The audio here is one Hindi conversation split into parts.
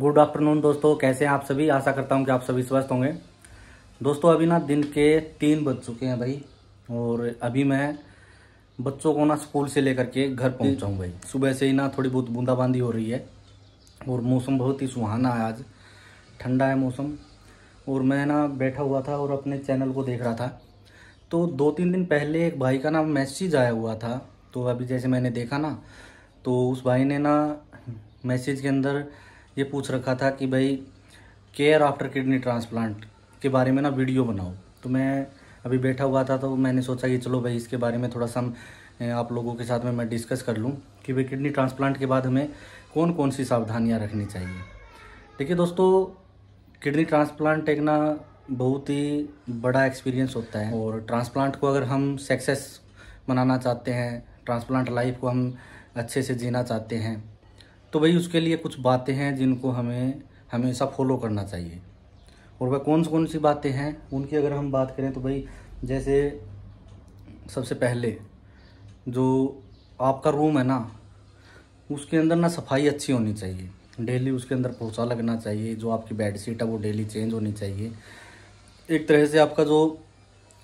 गुड आफ्टरनून दोस्तों कैसे हैं आप सभी आशा करता हूं कि आप सभी स्वस्थ होंगे दोस्तों अभी ना दिन के तीन बज चुके हैं भाई और अभी मैं बच्चों को ना स्कूल से लेकर के घर पहुंचा हूं भाई सुबह से ही ना थोड़ी बहुत बूंदाबांदी हो रही है और मौसम बहुत ही सुहाना है आज ठंडा है मौसम और मैं ना बैठा हुआ था और अपने चैनल को देख रहा था तो दो तीन दिन पहले एक भाई का ना मैसेज आया हुआ था तो अभी जैसे मैंने देखा ना तो उस भाई ने ना मैसेज के अंदर ये पूछ रखा था कि भाई केयर आफ्टर किडनी ट्रांसप्लांट के बारे में ना वीडियो बनाओ तो मैं अभी बैठा हुआ था तो मैंने सोचा कि चलो भाई इसके बारे में थोड़ा सा आप लोगों के साथ में मैं डिस्कस कर लूँ कि भाई किडनी ट्रांसप्लांट के बाद हमें कौन कौन सी सावधानियाँ रखनी चाहिए देखिए दोस्तों किडनी ट्रांसप्लांट एक ना बहुत ही बड़ा एक्सपीरियंस होता है और ट्रांसप्लांट को अगर हम सक्सेस मनाना चाहते हैं ट्रांसप्लांट लाइफ को हम अच्छे से जीना चाहते हैं तो भाई उसके लिए कुछ बातें हैं जिनको हमें हमेशा फॉलो करना चाहिए और वह कौन कौन सी बातें हैं उनकी अगर हम बात करें तो भाई जैसे सबसे पहले जो आपका रूम है ना उसके अंदर ना सफाई अच्छी होनी चाहिए डेली उसके अंदर पोछा लगना चाहिए जो आपकी बेड शीट है वो डेली चेंज होनी चाहिए एक तरह से आपका जो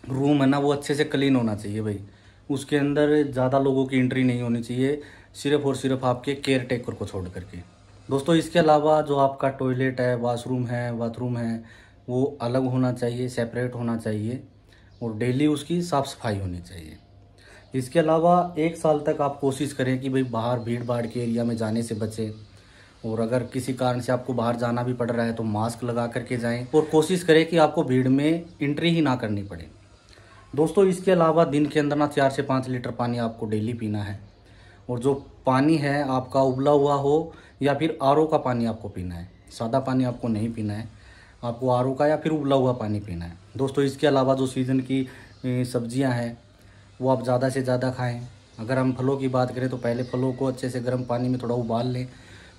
रूम है ना वो अच्छे से क्लीन होना चाहिए भाई उसके अंदर ज़्यादा लोगों की एंट्री नहीं होनी चाहिए सिर्फ और सिर्फ आपके केयर टेकर को छोड़ करके दोस्तों इसके अलावा जो आपका टॉयलेट है वाशरूम है बाथरूम है वो अलग होना चाहिए सेपरेट होना चाहिए और डेली उसकी साफ़ सफाई होनी चाहिए इसके अलावा एक साल तक आप कोशिश करें कि भाई बाहर भीड़ भाड़ के एरिया में जाने से बचें और अगर किसी कारण से आपको बाहर जाना भी पड़ रहा है तो मास्क लगा करके जाएं और कोशिश करें कि आपको भीड़ में इंट्री ही ना करनी पड़े दोस्तों इसके अलावा दिन के अंदर ना चार से पाँच लीटर पानी आपको डेली पीना है और जो पानी है आपका उबला हुआ हो या फिर आर का पानी आपको पीना है सादा पानी आपको नहीं पीना है आपको आर का या फिर उबला हुआ पानी पीना है दोस्तों इसके अलावा जो सीज़न की सब्जियां हैं वो आप ज़्यादा से ज़्यादा खाएं अगर हम फलों की बात करें तो पहले फलों को अच्छे से गर्म पानी में थोड़ा उबाल लें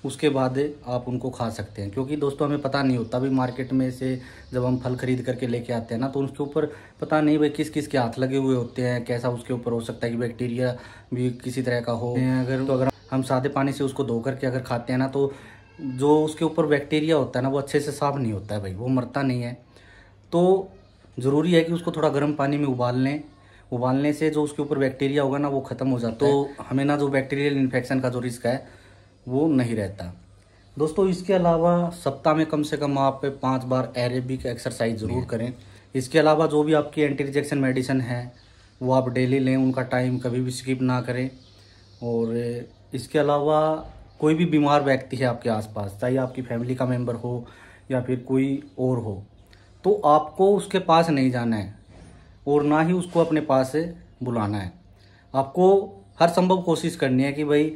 उसके बाद आप उनको खा सकते हैं क्योंकि दोस्तों हमें पता नहीं होता भी मार्केट में से जब हम फल खरीद करके लेके आते हैं ना तो उसके ऊपर पता नहीं भाई किस किस के हाथ लगे हुए होते हैं कैसा उसके ऊपर हो सकता है कि बैक्टीरिया भी किसी तरह का हो अगर तो अगर हम सादे पानी से उसको धो करके अगर खाते हैं ना तो जो उसके ऊपर बैक्टीरिया होता है ना वो अच्छे से साफ नहीं होता है भाई वो मरता नहीं है तो ज़रूरी है कि उसको थोड़ा गर्म पानी में उबाल लें उबालने से जो उसके ऊपर बैक्टीरिया होगा ना वो ख़त्म हो जाता तो है तो हमें ना जो बैक्टीरियल इन्फेक्शन का जो रिस्क है वो नहीं रहता दोस्तों इसके अलावा सप्ताह में कम से कम आप पाँच बार एरेबिक एक्सरसाइज ज़रूर करें इसके अलावा जो भी आपकी एंटी रिजेक्शन मेडिसिन है वो आप डेली लें उनका टाइम कभी भी स्किप ना करें और इसके अलावा कोई भी बीमार व्यक्ति है आपके आसपास चाहे आपकी फैमिली का मेम्बर हो या फिर कोई और हो तो आपको उसके पास नहीं जाना है और ना ही उसको अपने पास से बुलाना है आपको हर संभव कोशिश करनी है कि भाई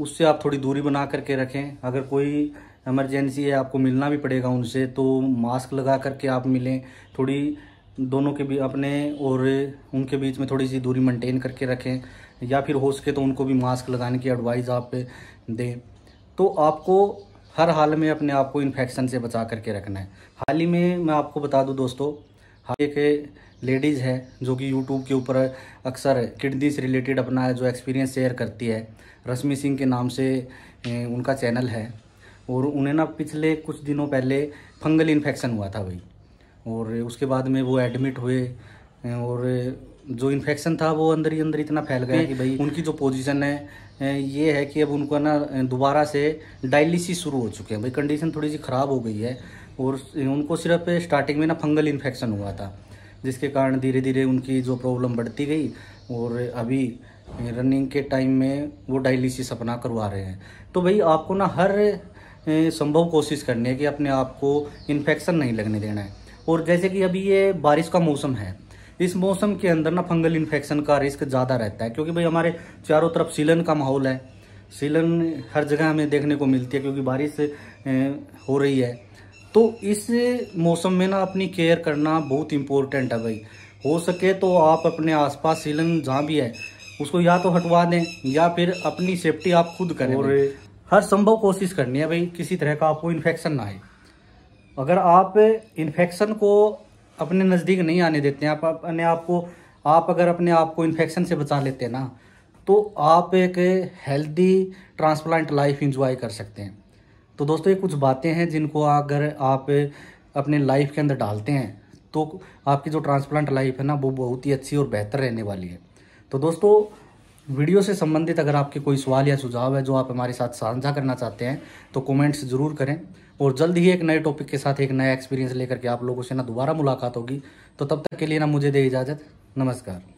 उससे आप थोड़ी दूरी बना करके रखें अगर कोई एमरजेंसी है आपको मिलना भी पड़ेगा उनसे तो मास्क लगा करके आप मिलें थोड़ी दोनों के भी अपने और उनके बीच में थोड़ी सी दूरी मेंटेन करके रखें या फिर हो सके तो उनको भी मास्क लगाने की एडवाइस आप दें तो आपको हर हाल में अपने आप को इन्फेक्शन से बचा करके रखना है हाल ही में मैं आपको बता दूं दोस्तों हाल एक लेडीज़ है जो कि यूट्यूब के ऊपर अक्सर किडनी से रिलेटेड अपना जो एक्सपीरियंस शेयर करती है रश्मि सिंह के नाम से उनका चैनल है और उन्हें ना पिछले कुछ दिनों पहले फंगल इन्फेक्शन हुआ था भाई और उसके बाद में वो एडमिट हुए और जो इन्फेक्शन था वो अंदर ही अंदर इतना फैल गया कि भाई उनकी जो पोजीशन है ये है कि अब उनको ना दोबारा से डायलिसिस शुरू हो चुके हैं भाई कंडीशन थोड़ी सी ख़राब हो गई है और उनको सिर्फ स्टार्टिंग में ना फंगल इन्फेक्शन हुआ था जिसके कारण धीरे धीरे उनकी जो प्रॉब्लम बढ़ती गई और अभी रनिंग के टाइम में वो डायलिसिस अपना करवा रहे हैं तो भाई आपको ना हर संभव कोशिश करनी है कि अपने आप को इन्फेक्शन नहीं लगने देना है और जैसे कि अभी ये बारिश का मौसम है इस मौसम के अंदर ना फंगल इन्फेक्शन का रिस्क ज़्यादा रहता है क्योंकि भाई हमारे चारों तरफ सीलन का माहौल है सीलन हर जगह हमें देखने को मिलती है क्योंकि बारिश हो रही है तो इस मौसम में ना अपनी केयर करना बहुत इम्पोर्टेंट है भाई हो सके तो आप अपने आसपास सीलन जहाँ भी है उसको या तो हटवा दें या फिर अपनी सेफ्टी आप खुद करें और हर संभव कोशिश करनी है भाई किसी तरह का आपको इन्फेक्शन ना आए अगर आप इन्फेक्शन को अपने नज़दीक नहीं आने देते हैं आप अपने आप को आप अगर अपने आप को इन्फेक्शन से बचा लेते हैं ना तो आप एक हेल्दी ट्रांसप्लांट लाइफ इंजॉय कर सकते हैं तो दोस्तों ये कुछ बातें हैं जिनको अगर आप अपने लाइफ के अंदर डालते हैं तो आपकी जो ट्रांसप्लांट लाइफ है ना वो बहुत ही अच्छी और बेहतर रहने वाली है तो दोस्तों वीडियो से संबंधित अगर आपके कोई सवाल या सुझाव है जो आप हमारे साथ साझा करना चाहते हैं तो कमेंट्स ज़रूर करें और जल्द ही एक नए टॉपिक के साथ एक नया एक्सपीरियंस लेकर के आप लोगों से ना दोबारा मुलाकात होगी तो तब तक के लिए ना मुझे दे इजाज़त नमस्कार